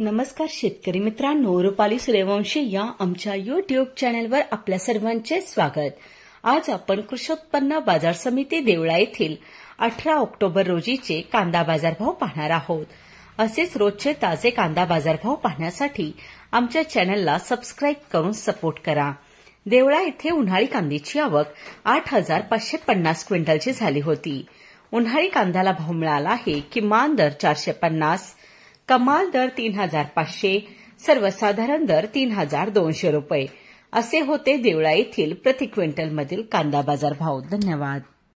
नमस्कार शेतकरी मित्रांनो रुपाली सूर्यवंशी या आमच्या युट्यूब चॅनेलवर आपल्या सर्वांचे स्वागत आज आपण कृषी उत्पन्न बाजार समिती देवळा येथील अठरा ऑक्टोबर रोजीचे कांदा बाजारभाव पाहणार आहोत असेच रोजचे ताजे कांदा बाजारभाव पाहण्यासाठी आमच्या चॅनलला सबस्क्राईब करून सपोर्ट करा देवळा येथे उन्हाळी कांद्याची आवक आठ हजार पाचशे पन्नास क्विंटलची झाली होती उन्हाळी कांद्याला भाव मिळाला आहे किमान दर चारशे पन्नास कमाल दर तीन हजार पाचशे सर्वसाधारण दर तीन हजार दोनशे रुपये असे होते देवळा येथील प्रति क्विंटलमधील कांदा बाजार भाव धन्यवाद